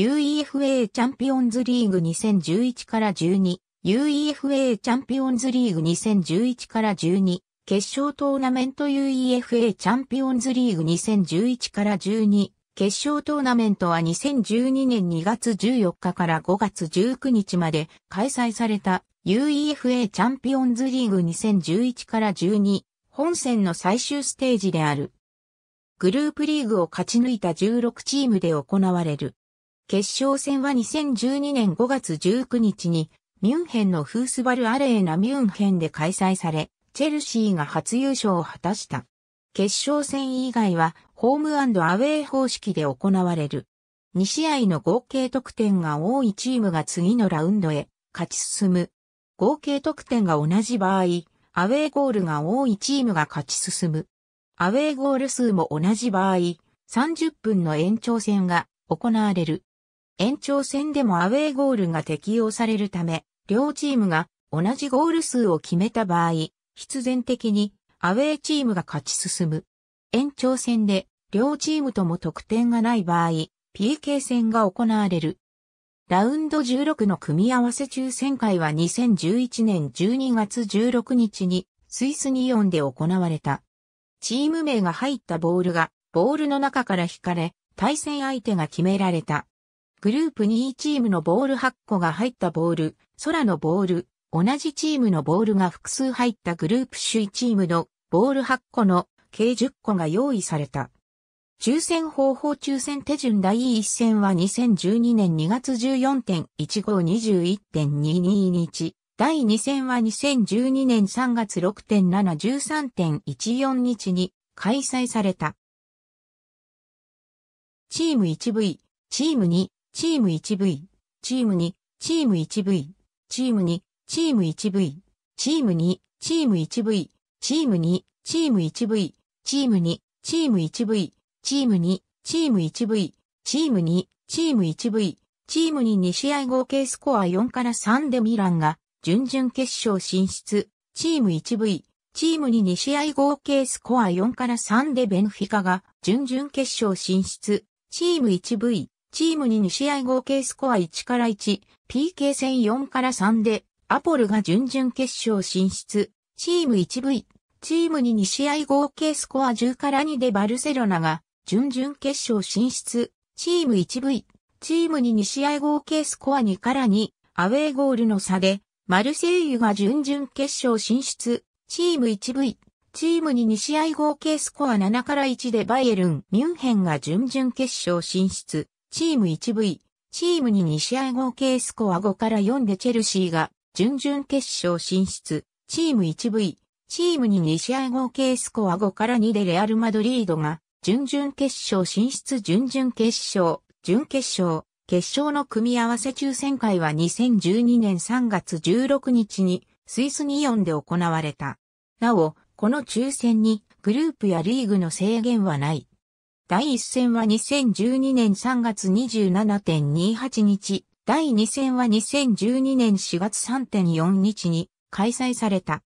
UEFA チャンピオンズリーグ2011から12、UEFA チャンピオンズリーグ2011から12、決勝トーナメント UEFA チャンピオンズリーグ2011から12、決勝トーナメントは2012年2月14日から5月19日まで開催された UEFA チャンピオンズリーグ2011から12本戦の最終ステージである。グループリーグを勝ち抜いた16チームで行われる。決勝戦は2012年5月19日に、ミュンヘンのフースバルアレーナミュンヘンで開催され、チェルシーが初優勝を果たした。決勝戦以外は、ホームアウェイ方式で行われる。2試合の合計得点が多いチームが次のラウンドへ勝ち進む。合計得点が同じ場合、アウェイゴールが多いチームが勝ち進む。アウェイゴール数も同じ場合、30分の延長戦が行われる。延長戦でもアウェーゴールが適用されるため、両チームが同じゴール数を決めた場合、必然的にアウェーチームが勝ち進む。延長戦で両チームとも得点がない場合、PK 戦が行われる。ラウンド16の組み合わせ抽選会は2011年12月16日にスイスニオンで行われた。チーム名が入ったボールがボールの中から引かれ、対戦相手が決められた。グループ2位チームのボール8個が入ったボール、空のボール、同じチームのボールが複数入ったグループ首位チームのボール8個の計10個が用意された。抽選方法抽選手順第1戦は2012年2月14.1521.22日。第2戦は2012年3月6.713.14日に開催された。チーム 1V、チーム2、チーム 1V、チーム2、チーム 1V、チーム2、チーム 1V、チーム2、チーム 1V、チーム2、チーム 1V、チーム2、チーム 1V、チーム2、チーム 1V、チーム2、チーム 1V、チームに2試合合計スコア4から3でミランが準々決勝進出。チーム 1V、チームに2試合合計スコア4から3でベンフィカが準々決勝進出。チーム 1V、チームに2試合合計スコア1から1、PK 戦4から3で、アポルが準々決勝進出。チーム 1V、チームに2試合合計スコア10から2でバルセロナが、準々決勝進出。チーム 1V、チームに2試合合計スコア2から2、アウェーゴールの差で、マルセイユが準々決勝進出。チーム 1V、チームに2試合合計スコア7から1でバイエルン、ミュンヘンが準々決勝進出。チーム 1V、チームに2試合合計スコア5から4でチェルシーが準々決勝進出、チーム 1V、チームに2試合合計スコア5から2でレアル・マドリードが準々決勝進出準々決勝、準決勝、決勝の組み合わせ抽選会は2012年3月16日にスイスニオンで行われた。なお、この抽選にグループやリーグの制限はない。第1戦は2012年3月27.28日、第2戦は2012年4月3.4日に開催された。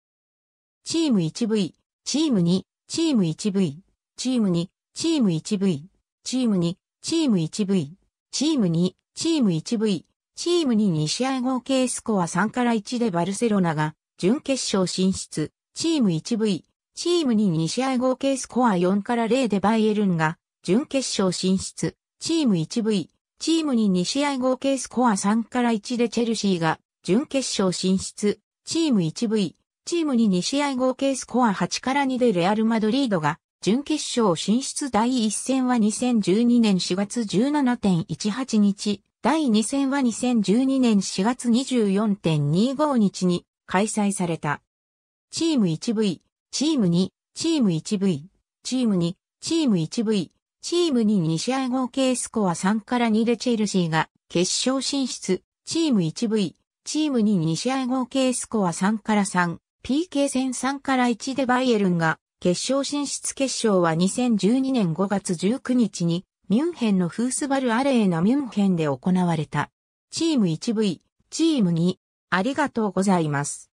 チーム 1V、チーム2、チーム 1V、チーム2、チーム 1V、チーム2、チーム 1V、チーム2、チーム 1V、チーム2、2試合合計スコア3から1でバルセロナが準決勝進出、チーム 1V、チーム2、2試合合計スコア4から0でバイエルンが準決勝進出、チーム 1V、チームに2試合合計スコア3から1でチェルシーが、準決勝進出、チーム 1V、チームに2試合合計スコア8から2でレアル・マドリードが、準決勝進出第1戦は2012年4月17.18日、第2戦は2012年4月24.25日に開催された。チーム 1V、チーム2、チーム 1V、チーム2、チーム 1V、チームに2試合合計スコア3から2でチェルシーが決勝進出、チーム 1V、チームに2試合合計スコア3から3、PK 戦3から1でバイエルンが決勝進出決勝は2012年5月19日にミュンヘンのフースバルアレーナミュンヘンで行われた。チーム 1V、チーム2、ありがとうございます。